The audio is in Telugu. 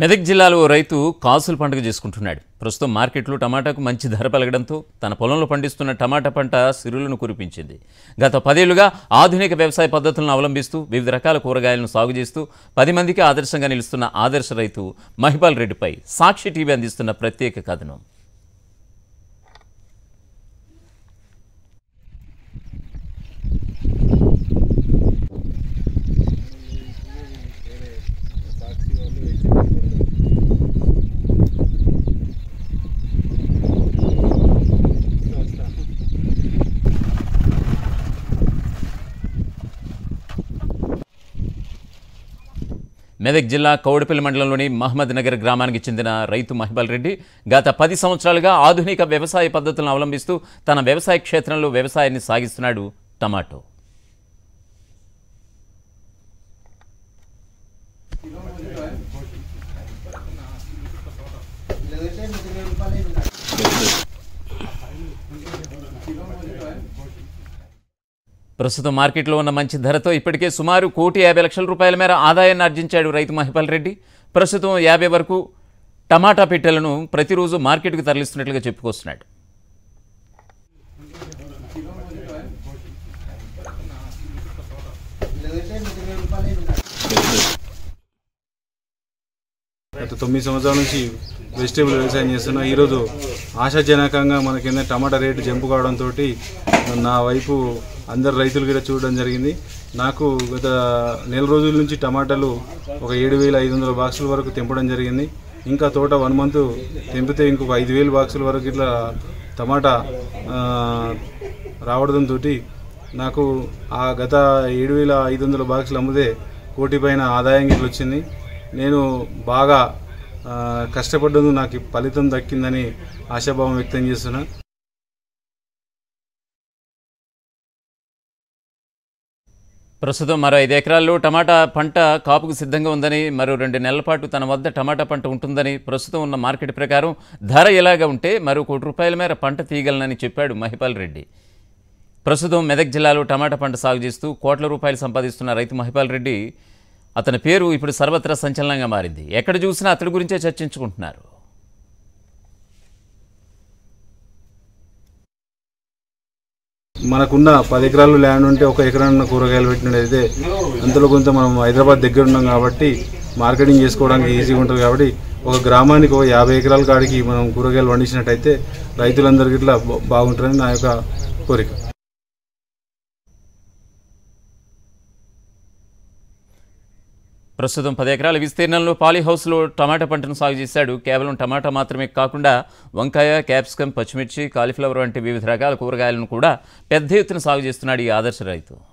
మెదక్ జిల్లాలో రైతు కాసుల పండుగ చేసుకుంటున్నాడు ప్రస్తుతం మార్కెట్లో టమాటాకు మంచి ధర పలగడంతో తన పొలంలో పండిస్తున్న టమాటా పంట సిరులను కురిపించింది గత పదేళ్లుగా ఆధునిక వ్యవసాయ పద్ధతులను అవలంబిస్తూ వివిధ రకాల కూరగాయలను సాగు చేస్తూ పది మందికి ఆదర్శంగా నిలుస్తున్న ఆదర్శ రైతు మహిపాల్ రెడ్డిపై సాక్షి టీవీ అందిస్తున్న ప్రత్యేక కథనం మెదక్ జిల్లా కౌడపల్లి మండలంలోని మహమ్మద్ నగర్ గ్రామానికి చెందిన రైతు మహిబల్ రెడ్డి గత పది సంవత్సరాలుగా ఆధునిక వ్యవసాయ పద్ధతులను అవలంబిస్తూ తన వ్యవసాయ క్షేత్రంలో వ్యవసాయాన్ని సాగిస్తున్నాడు టమాటో ప్రస్తుతం మార్కెట్లో ఉన్న మంచి ధరతో ఇప్పటికే సుమారు కోటి యాభై లక్షల రూపాయల మేర ఆదాయాన్ని ఆర్జించాడు రైతు మహిపాల్ రెడ్డి ప్రస్తుతం యాభై వరకు టమాటా పెట్టెలను ప్రతిరోజు మార్కెట్కు తరలిస్తున్నట్లుగా చెప్పుకొస్తున్నాడు గత తొమ్మిది సంవత్సరాల నుంచి వెజిటేబుల్ వ్యవసాయం చేస్తున్నా ఈరోజు ఆశాజనకంగా మనకి ఏంటంటే టమాటా రేటు జంపు కావడంతో నా వైపు అందరు రైతులు కూడా చూడడం జరిగింది నాకు గత నెల రోజుల నుంచి టమాటాలు ఒక ఏడు వేల ఐదు వందల బాక్సుల వరకు తెంపడం జరిగింది ఇంకా తోట వన్ మంత్ తెంపితే ఇంకొక ఐదు వేల బాక్సుల వరకు ఇట్లా టమాటా రావడంతో నాకు ఆ గత ఏడు వేల ఐదు వందల బాక్సులు అమ్మితే కోటి పైన ఆదాయం ఇట్లా వచ్చింది నేను బాగా కష్టపడ్డందుకు నాకు ఫలితం దక్కిందని ఆశాభావం వ్యక్తం చేస్తున్నా ప్రస్తుతం మరో ఐదు ఎకరాల్లో టమాటా పంట కాపుకు సిద్ధంగా ఉందని మరో రెండు నెలల పాటు తన వద్ద టమాటా పంట ఉంటుందని ప్రస్తుతం ఉన్న మార్కెట్ ప్రకారం ధర ఎలాగా ఉంటే మరో కోటి రూపాయల మేర పంట తీయగలనని చెప్పాడు మహిపాల్ రెడ్డి ప్రస్తుతం మెదక్ జిల్లాలో టమాటా పంట సాగు చేస్తూ కోట్ల రూపాయలు సంపాదిస్తున్న రైతు మహిపాల్ రెడ్డి అతని పేరు ఇప్పుడు సర్వత్రా సంచలనంగా మారింది ఎక్కడ చూసినా అతడి గురించే చర్చించుకుంటున్నారు మనకున్న పది ఎకరాలు ల్యాండ్ ఉంటే ఒక ఎకరాన్న కూరగాయలు పెట్టినట్టయితే అంతలో కొంత మనం హైదరాబాద్ దగ్గర ఉన్నాం కాబట్టి మార్కెటింగ్ చేసుకోవడానికి ఈజీగా ఉంటుంది కాబట్టి ఒక గ్రామానికి ఒక యాభై ఎకరాల కాడికి మనం కూరగాయలు పండించినట్టయితే రైతులందరికీ ఇట్లా బాగుంటుందని నా యొక్క కోరిక ప్రస్తుతం పది ఎకరాల విస్తీర్ణంలో పాలీహౌస్లో టమాటా పంటను సాగు చేశాడు కేవలం టమాటా మాత్రమే కాకుండా వంకాయ క్యాప్సికం పచ్చిమిర్చి కాలీఫ్లవర్ వంటి వివిధ రకాల కూరగాయలను కూడా పెద్ద ఎత్తున సాగు చేస్తున్నాడు ఈ ఆదర్శ రైతు